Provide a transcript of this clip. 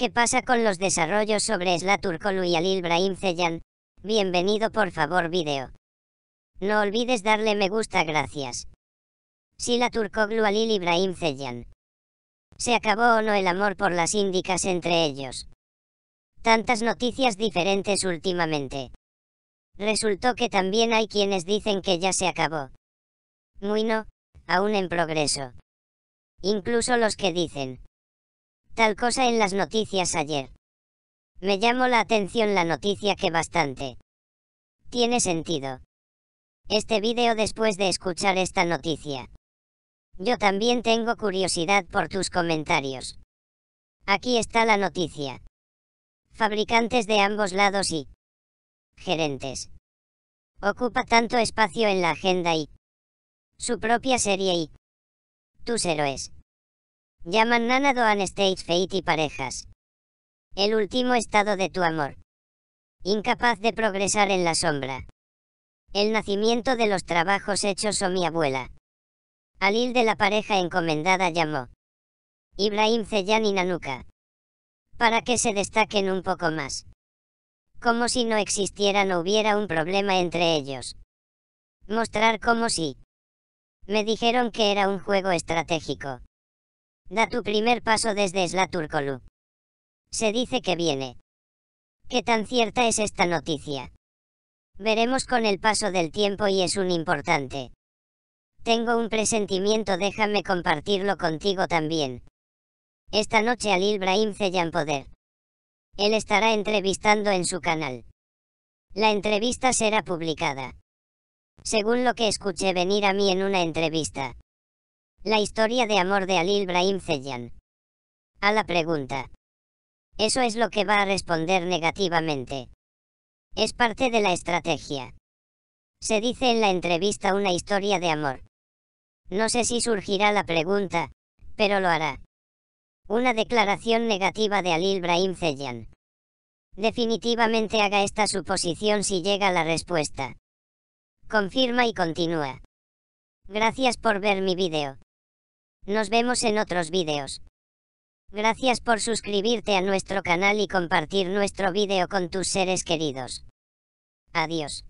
¿Qué pasa con los desarrollos sobre Slaturkolu y Alil Ibrahim Zeyan? Bienvenido por favor video. No olvides darle me gusta gracias. la Turkoglu Alil Ibrahim Zeyan. ¿Se acabó o no el amor por las índicas entre ellos? Tantas noticias diferentes últimamente. Resultó que también hay quienes dicen que ya se acabó. Muy no, aún en progreso. Incluso los que dicen, tal cosa en las noticias ayer. Me llamó la atención la noticia que bastante. Tiene sentido. Este vídeo después de escuchar esta noticia. Yo también tengo curiosidad por tus comentarios. Aquí está la noticia. Fabricantes de ambos lados y gerentes. Ocupa tanto espacio en la agenda y su propia serie y tus héroes. Llaman Nana an state fate y parejas. El último estado de tu amor. Incapaz de progresar en la sombra. El nacimiento de los trabajos hechos o mi abuela. Alil de la pareja encomendada llamó. Ibrahim Ceyan y Nanuka. Para que se destaquen un poco más. Como si no existiera no hubiera un problema entre ellos. Mostrar como si. Me dijeron que era un juego estratégico. Da tu primer paso desde Slaturkolu. Se dice que viene. ¿Qué tan cierta es esta noticia? Veremos con el paso del tiempo y es un importante. Tengo un presentimiento, déjame compartirlo contigo también. Esta noche Alil Brahim en Poder. Él estará entrevistando en su canal. La entrevista será publicada. Según lo que escuché venir a mí en una entrevista. La historia de amor de Alil Ibrahim Zeyan. A la pregunta. Eso es lo que va a responder negativamente. Es parte de la estrategia. Se dice en la entrevista una historia de amor. No sé si surgirá la pregunta, pero lo hará. Una declaración negativa de Alil Ibrahim Zeyan. Definitivamente haga esta suposición si llega la respuesta. Confirma y continúa. Gracias por ver mi video. Nos vemos en otros vídeos. Gracias por suscribirte a nuestro canal y compartir nuestro vídeo con tus seres queridos. Adiós.